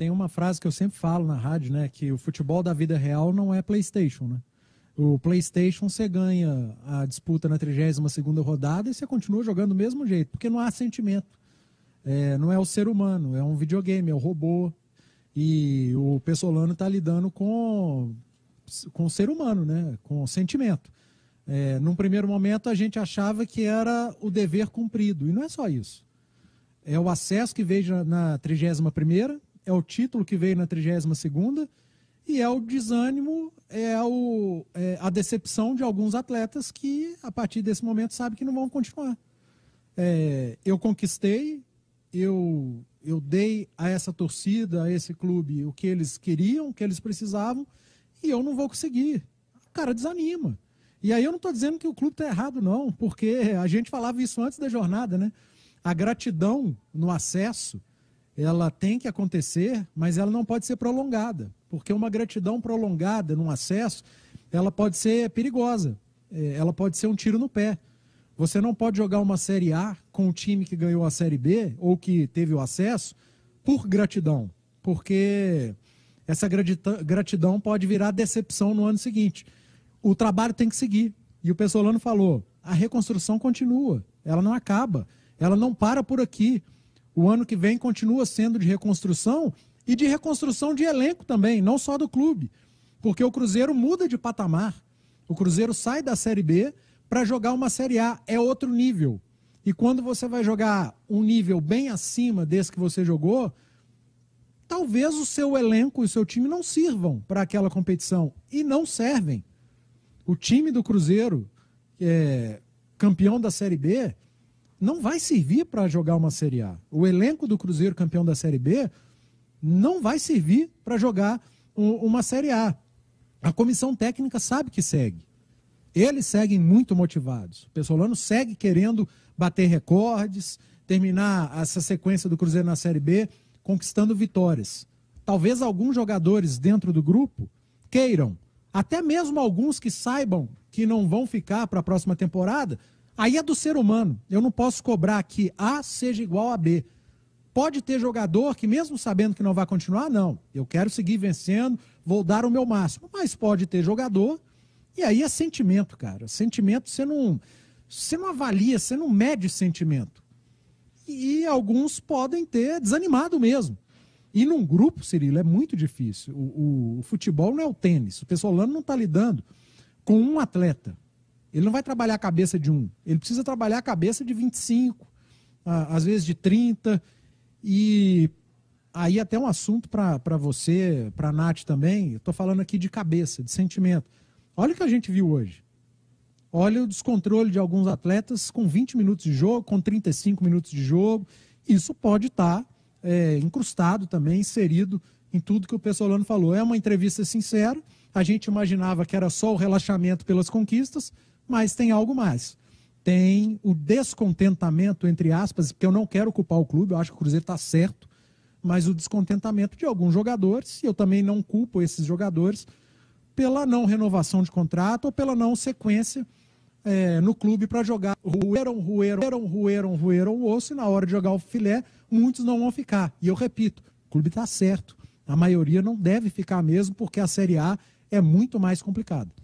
tem uma frase que eu sempre falo na rádio, né? Que o futebol da vida real não é PlayStation, né? O PlayStation você ganha a disputa na 32 rodada e você continua jogando do mesmo jeito, porque não há sentimento. É, não é o ser humano, é um videogame, é o robô. E o Pessolano está lidando com, com o ser humano, né? com o sentimento. É, num primeiro momento a gente achava que era o dever cumprido, e não é só isso. É o acesso que veio na 31, é o título que veio na 32 segunda e é o desânimo, é, o, é a decepção de alguns atletas que, a partir desse momento, sabem que não vão continuar. É, eu conquistei, eu, eu dei a essa torcida, a esse clube, o que eles queriam, o que eles precisavam, e eu não vou conseguir. O cara desanima. E aí eu não estou dizendo que o clube está errado, não, porque a gente falava isso antes da jornada, né? A gratidão no acesso ela tem que acontecer, mas ela não pode ser prolongada, porque uma gratidão prolongada num acesso, ela pode ser perigosa, é, ela pode ser um tiro no pé. Você não pode jogar uma Série A com o time que ganhou a Série B ou que teve o acesso por gratidão, porque essa gratidão pode virar decepção no ano seguinte. O trabalho tem que seguir. E o Pessolano falou: a reconstrução continua, ela não acaba, ela não para por aqui o ano que vem continua sendo de reconstrução e de reconstrução de elenco também, não só do clube. Porque o Cruzeiro muda de patamar. O Cruzeiro sai da Série B para jogar uma Série A. É outro nível. E quando você vai jogar um nível bem acima desse que você jogou, talvez o seu elenco e o seu time não sirvam para aquela competição. E não servem. O time do Cruzeiro, é, campeão da Série B, não vai servir para jogar uma Série A. O elenco do Cruzeiro campeão da Série B não vai servir para jogar uma Série A. A comissão técnica sabe que segue. Eles seguem muito motivados. O Pessolano segue querendo bater recordes, terminar essa sequência do Cruzeiro na Série B conquistando vitórias. Talvez alguns jogadores dentro do grupo queiram, até mesmo alguns que saibam que não vão ficar para a próxima temporada, Aí é do ser humano. Eu não posso cobrar que A seja igual a B. Pode ter jogador que, mesmo sabendo que não vai continuar, não. Eu quero seguir vencendo, vou dar o meu máximo. Mas pode ter jogador. E aí é sentimento, cara. Sentimento você não, você não avalia, você não mede sentimento. E, e alguns podem ter desanimado mesmo. E num grupo, Cirilo, é muito difícil. O, o, o futebol não é o tênis. O pessoal não está lidando com um atleta. Ele não vai trabalhar a cabeça de um, ele precisa trabalhar a cabeça de 25, às vezes de 30. E aí até um assunto para você, para a Nath também, eu estou falando aqui de cabeça, de sentimento. Olha o que a gente viu hoje. Olha o descontrole de alguns atletas com 20 minutos de jogo, com 35 minutos de jogo. Isso pode estar tá, é, incrustado também, inserido em tudo que o pessoal falou. É uma entrevista sincera. A gente imaginava que era só o relaxamento pelas conquistas, mas tem algo mais. Tem o descontentamento, entre aspas, porque eu não quero culpar o clube, eu acho que o Cruzeiro está certo, mas o descontentamento de alguns jogadores, e eu também não culpo esses jogadores, pela não renovação de contrato ou pela não sequência é, no clube para jogar. Rueram, rueram, rueram, rueram, rueram o osso, e na hora de jogar o filé, muitos não vão ficar. E eu repito, o clube está certo. A maioria não deve ficar mesmo, porque a Série A é muito mais complicada.